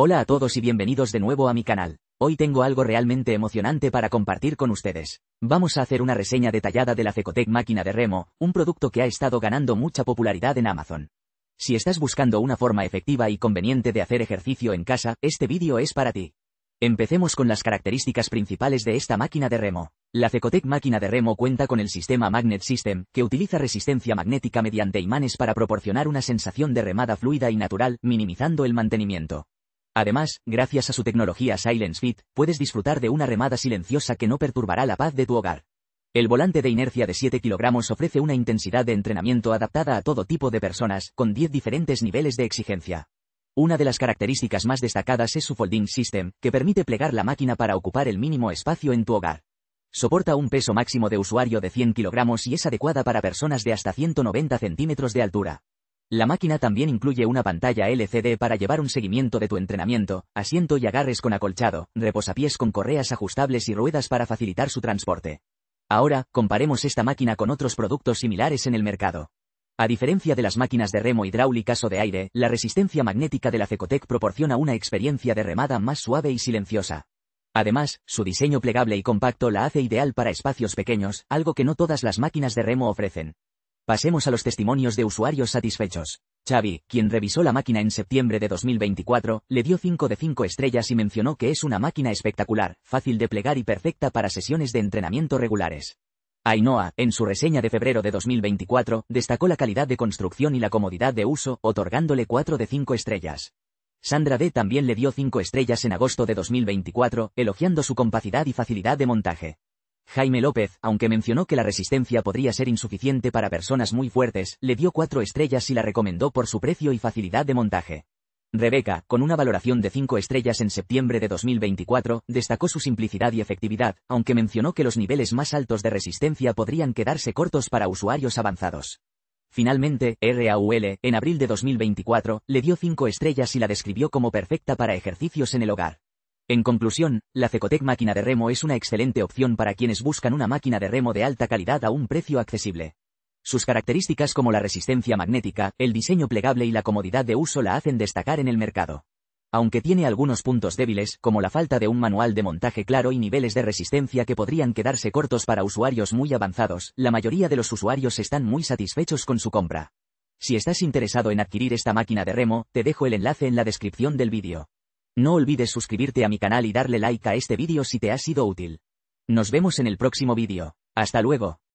Hola a todos y bienvenidos de nuevo a mi canal. Hoy tengo algo realmente emocionante para compartir con ustedes. Vamos a hacer una reseña detallada de la Fecotec máquina de remo, un producto que ha estado ganando mucha popularidad en Amazon. Si estás buscando una forma efectiva y conveniente de hacer ejercicio en casa, este vídeo es para ti. Empecemos con las características principales de esta máquina de remo. La Fecotec máquina de remo cuenta con el sistema Magnet System, que utiliza resistencia magnética mediante imanes para proporcionar una sensación de remada fluida y natural, minimizando el mantenimiento. Además, gracias a su tecnología Silence Fit, puedes disfrutar de una remada silenciosa que no perturbará la paz de tu hogar. El volante de inercia de 7 kg ofrece una intensidad de entrenamiento adaptada a todo tipo de personas, con 10 diferentes niveles de exigencia. Una de las características más destacadas es su folding system, que permite plegar la máquina para ocupar el mínimo espacio en tu hogar. Soporta un peso máximo de usuario de 100 kg y es adecuada para personas de hasta 190 centímetros de altura. La máquina también incluye una pantalla LCD para llevar un seguimiento de tu entrenamiento, asiento y agarres con acolchado, reposapiés con correas ajustables y ruedas para facilitar su transporte. Ahora, comparemos esta máquina con otros productos similares en el mercado. A diferencia de las máquinas de remo hidráulicas o de aire, la resistencia magnética de la Cecotec proporciona una experiencia de remada más suave y silenciosa. Además, su diseño plegable y compacto la hace ideal para espacios pequeños, algo que no todas las máquinas de remo ofrecen. Pasemos a los testimonios de usuarios satisfechos. Xavi, quien revisó la máquina en septiembre de 2024, le dio 5 de 5 estrellas y mencionó que es una máquina espectacular, fácil de plegar y perfecta para sesiones de entrenamiento regulares. Ainhoa, en su reseña de febrero de 2024, destacó la calidad de construcción y la comodidad de uso, otorgándole 4 de 5 estrellas. Sandra D también le dio 5 estrellas en agosto de 2024, elogiando su compacidad y facilidad de montaje. Jaime López, aunque mencionó que la resistencia podría ser insuficiente para personas muy fuertes, le dio cuatro estrellas y la recomendó por su precio y facilidad de montaje. Rebeca, con una valoración de cinco estrellas en septiembre de 2024, destacó su simplicidad y efectividad, aunque mencionó que los niveles más altos de resistencia podrían quedarse cortos para usuarios avanzados. Finalmente, RAUL, en abril de 2024, le dio cinco estrellas y la describió como perfecta para ejercicios en el hogar. En conclusión, la CECOTEC máquina de remo es una excelente opción para quienes buscan una máquina de remo de alta calidad a un precio accesible. Sus características como la resistencia magnética, el diseño plegable y la comodidad de uso la hacen destacar en el mercado. Aunque tiene algunos puntos débiles, como la falta de un manual de montaje claro y niveles de resistencia que podrían quedarse cortos para usuarios muy avanzados, la mayoría de los usuarios están muy satisfechos con su compra. Si estás interesado en adquirir esta máquina de remo, te dejo el enlace en la descripción del vídeo. No olvides suscribirte a mi canal y darle like a este vídeo si te ha sido útil. Nos vemos en el próximo vídeo. Hasta luego.